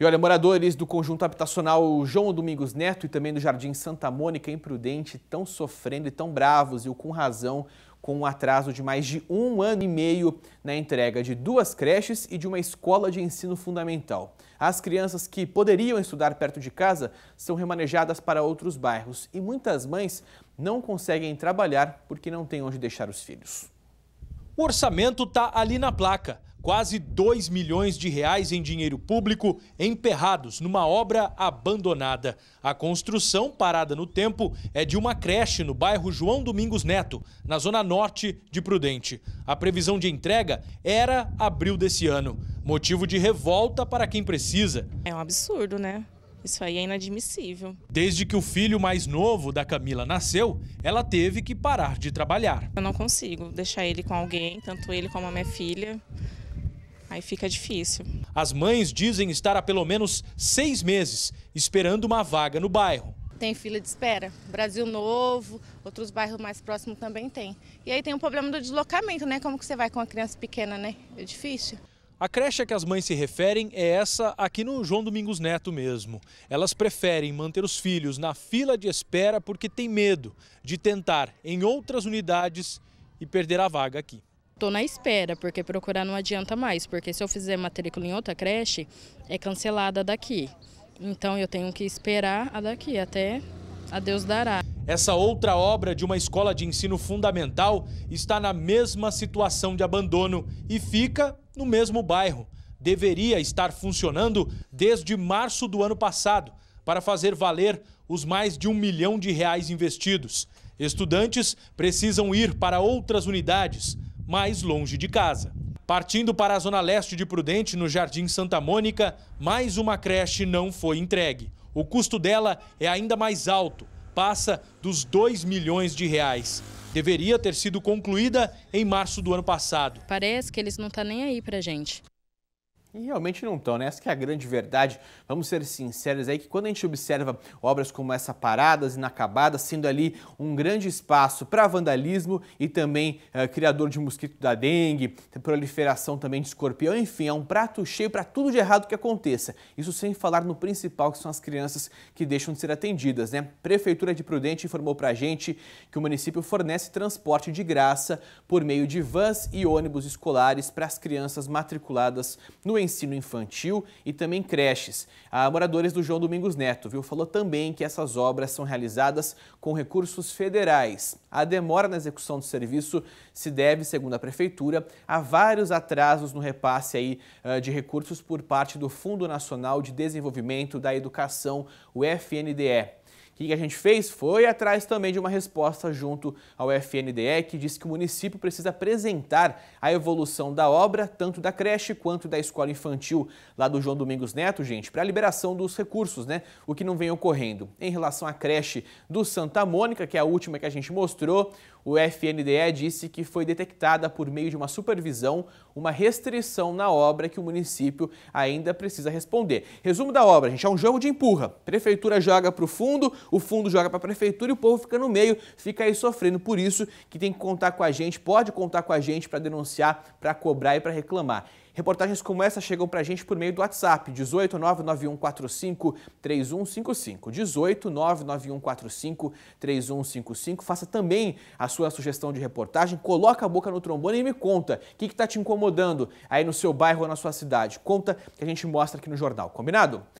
E olha, moradores do conjunto habitacional João Domingos Neto e também do Jardim Santa Mônica, em Prudente, estão sofrendo e tão bravos, e o com razão, com um atraso de mais de um ano e meio na entrega de duas creches e de uma escola de ensino fundamental. As crianças que poderiam estudar perto de casa são remanejadas para outros bairros e muitas mães não conseguem trabalhar porque não têm onde deixar os filhos. O orçamento está ali na placa quase 2 milhões de reais em dinheiro público emperrados numa obra abandonada. A construção, parada no tempo, é de uma creche no bairro João Domingos Neto, na zona norte de Prudente. A previsão de entrega era abril desse ano. Motivo de revolta para quem precisa. É um absurdo, né? Isso aí é inadmissível. Desde que o filho mais novo da Camila nasceu, ela teve que parar de trabalhar. Eu não consigo deixar ele com alguém, tanto ele como a minha filha. Aí fica difícil. As mães dizem estar há pelo menos seis meses esperando uma vaga no bairro. Tem fila de espera. Brasil Novo, outros bairros mais próximos também tem. E aí tem o problema do deslocamento, né? Como que você vai com a criança pequena, né? É difícil. A creche a que as mães se referem é essa aqui no João Domingos Neto mesmo. Elas preferem manter os filhos na fila de espera porque têm medo de tentar em outras unidades e perder a vaga aqui. Estou na espera, porque procurar não adianta mais, porque se eu fizer matrícula em outra creche, é cancelada daqui. Então eu tenho que esperar a daqui, até a Deus dará. Essa outra obra de uma escola de ensino fundamental está na mesma situação de abandono e fica no mesmo bairro. Deveria estar funcionando desde março do ano passado, para fazer valer os mais de um milhão de reais investidos. Estudantes precisam ir para outras unidades mais longe de casa. Partindo para a zona leste de Prudente, no Jardim Santa Mônica, mais uma creche não foi entregue. O custo dela é ainda mais alto, passa dos 2 milhões de reais. Deveria ter sido concluída em março do ano passado. Parece que eles não estão tá nem aí para gente. E realmente não estão, né? Essa é a grande verdade. Vamos ser sinceros aí que quando a gente observa obras como essa paradas, inacabadas, sendo ali um grande espaço para vandalismo e também eh, criador de mosquito da dengue, proliferação também de escorpião, enfim, é um prato cheio para tudo de errado que aconteça. Isso sem falar no principal, que são as crianças que deixam de ser atendidas, né? Prefeitura de Prudente informou para a gente que o município fornece transporte de graça por meio de vans e ônibus escolares para as crianças matriculadas no ensino infantil e também creches. A moradores do João Domingos Neto, viu, falou também que essas obras são realizadas com recursos federais. A demora na execução do serviço se deve, segundo a prefeitura, a vários atrasos no repasse aí eh, de recursos por parte do Fundo Nacional de Desenvolvimento da Educação, o FNDE. O que a gente fez foi atrás também de uma resposta junto ao FNDE, que diz que o município precisa apresentar a evolução da obra, tanto da creche quanto da escola infantil lá do João Domingos Neto, gente, para a liberação dos recursos, né? O que não vem ocorrendo. Em relação à creche do Santa Mônica, que é a última que a gente mostrou, o FNDE disse que foi detectada por meio de uma supervisão uma restrição na obra que o município ainda precisa responder. Resumo da obra, gente, é um jogo de empurra. Prefeitura joga para o fundo, o fundo joga para a prefeitura e o povo fica no meio, fica aí sofrendo. Por isso que tem que contar com a gente, pode contar com a gente para denunciar, para cobrar e para reclamar. Reportagens como essa chegam para a gente por meio do WhatsApp, 18991453155. 18991453155. Faça também a sua sugestão de reportagem, coloca a boca no trombone e me conta o que está te incomodando aí no seu bairro ou na sua cidade. Conta que a gente mostra aqui no jornal, combinado?